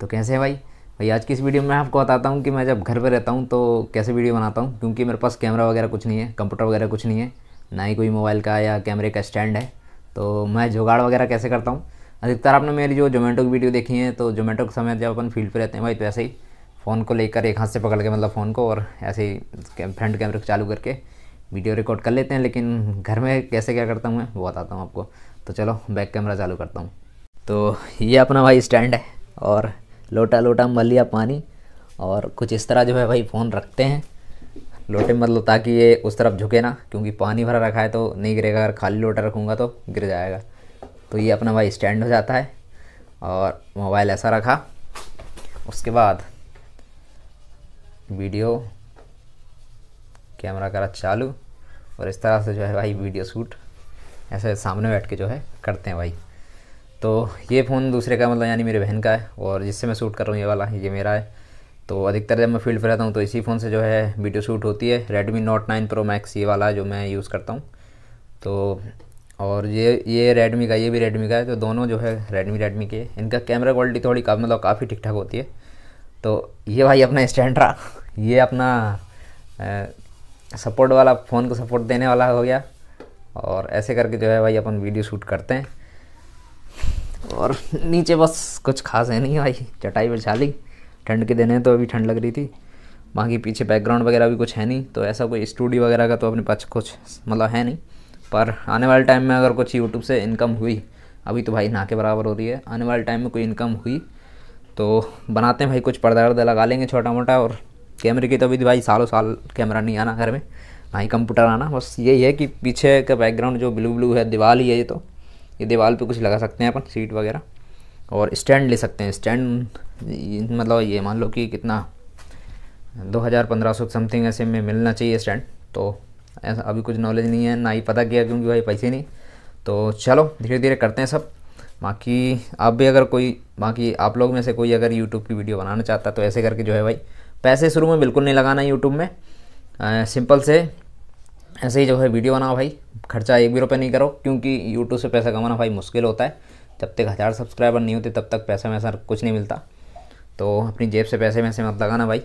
तो कैसे हैं भाई भाई आज की इस वीडियो में मैं आपको बताता हूँ कि मैं जब घर पर रहता हूँ तो कैसे वीडियो बनाता हूँ क्योंकि मेरे पास कैमरा वगैरह कुछ नहीं है कंप्यूटर वगैरह कुछ नहीं है ना ही कोई मोबाइल का या कैमरे का स्टैंड है तो मैं जुगाड़ वगैरह कैसे करता हूँ अधिकतर आपने मेरी जो जोमेटो की वीडियो देखी है तो जोमेटो के समय जब अपन फील्ड पर रहते हैं भाई तो ऐसे ही फ़ोन को लेकर एक हाथ से पकड़ के मतलब फ़ोन को और ऐसे ही फ्रंट कैमरे को चालू करके वीडियो रिकॉर्ड कर लेते हैं लेकिन घर में कैसे क्या करता हूँ मैं वो बताता हूँ आपको तो चलो बैक कैमरा चालू करता हूँ तो ये अपना भाई स्टैंड है और लोटा लोटा मल लिया पानी और कुछ इस तरह जो है भाई फ़ोन रखते हैं लोटे मतलब ताकि ये उस तरफ झुके ना क्योंकि पानी भरा रखा है तो नहीं गिरेगा अगर खाली लोटा रखूँगा तो गिर जाएगा तो ये अपना भाई स्टैंड हो जाता है और मोबाइल ऐसा रखा उसके बाद वीडियो कैमरा करा चालू और इस तरह से जो है भाई वीडियो शूट ऐसे सामने बैठ के जो है करते हैं भाई तो ये फ़ोन दूसरे का मतलब यानी मेरे बहन का है और जिससे मैं शूट कर रहा हूँ ये वाला ये मेरा है तो अधिकतर जब मैं फील्ड पर रहता हूँ तो इसी फ़ोन से जो है वीडियो शूट होती है Redmi Note nine Pro Max ये वाला जो मैं यूज़ करता हूँ तो और ये ये रेडमी का ये भी रेडमी का है तो दोनों जो है रेडमी रेडमी के इनका कैमरा क्वालिटी थोड़ी का मतलब काफ़ी ठीक ठाक होती है तो ये भाई अपना स्टैंड रहा ये अपना आ, सपोर्ट वाला फ़ोन को सपोर्ट देने वाला हो गया और ऐसे करके जो है भाई अपन वीडियो शूट करते हैं और नीचे बस कुछ खास है नहीं भाई चटाई बिछा ली ठंड के दिन है तो अभी ठंड लग रही थी बाकी पीछे बैकग्राउंड वगैरह भी कुछ है नहीं तो ऐसा कोई स्टूडियो वगैरह का तो अपने पास कुछ मतलब है नहीं पर आने वाले टाइम में अगर कुछ यूट्यूब से इनकम हुई अभी तो भाई ना के बराबर हो रही है आने वाले टाइम में कोई इनकम हुई तो बनाते हैं भाई कुछ पर्दा वर्दा लगा लेंगे छोटा मोटा और कैमरे की तो अभी भाई सालों साल कैमरा नहीं आना घर में ही कंप्यूटर आना बस यही है कि पीछे का बैकग्राउंड जो ब्लू ब्लू है दिवाली है ये तो ये दीवार पे कुछ लगा सकते हैं अपन सीट वगैरह और स्टैंड ले सकते हैं स्टैंड मतलब ये मान लो कि कितना दो हज़ार पंद्रह सौ समथिंग ऐसे में मिलना चाहिए स्टैंड तो ऐसा अभी कुछ नॉलेज नहीं है ना ही पता किया क्योंकि भाई पैसे नहीं तो चलो धीरे धीरे करते हैं सब बाकी आप भी अगर कोई बाकी आप लोग में से कोई अगर यूट्यूब की वीडियो बनाना चाहता है तो ऐसे करके जो है भाई पैसे शुरू में बिल्कुल नहीं लगाना यूट्यूब में आ, सिंपल से ऐसे ही जो है वीडियो बनाओ भाई खर्चा एक भी रुपये नहीं करो क्योंकि यूट्यूब से पैसा कमाना भाई मुश्किल होता है जब तक हज़ार सब्सक्राइबर नहीं होते तब तक पैसा वैसा कुछ नहीं मिलता तो अपनी जेब से पैसे वैसे मत लगाना भाई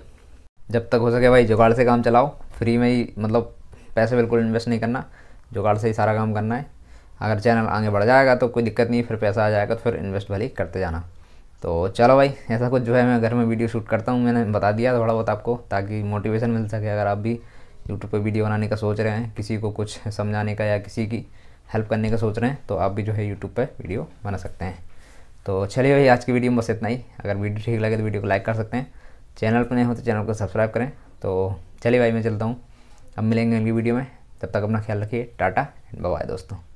जब तक हो सके भाई जुगाड़ से काम चलाओ फ्री में ही मतलब पैसे बिल्कुल इन्वेस्ट नहीं करना जुगाड़ से ही सारा काम करना है अगर चैनल आगे बढ़ जाएगा तो कोई दिक्कत नहीं फिर पैसा आ जाएगा तो फिर इन्वेस्ट भले करते जाना तो चलो भाई ऐसा कुछ जो है मैं घर में वीडियो शूट करता हूँ मैंने बता दिया थोड़ा बहुत आपको ताकि मोटिवेशन मिल सके अगर आप भी यूट्यूब पर वीडियो बनाने का सोच रहे हैं किसी को कुछ समझाने का या किसी की हेल्प करने का सोच रहे हैं तो आप भी जो है यूट्यूब पर वीडियो बना सकते हैं तो चलिए भाई आज की वीडियो में बस इतना ही अगर वीडियो ठीक लगे तो वीडियो को लाइक कर सकते हैं चैनल पर नहीं हो तो चैनल को सब्सक्राइब करें तो चलिए भाई मैं चलता हूँ अब मिलेंगे अगली वीडियो में तब तक अपना ख्याल रखिए टाटा एंड बाय दोस्तों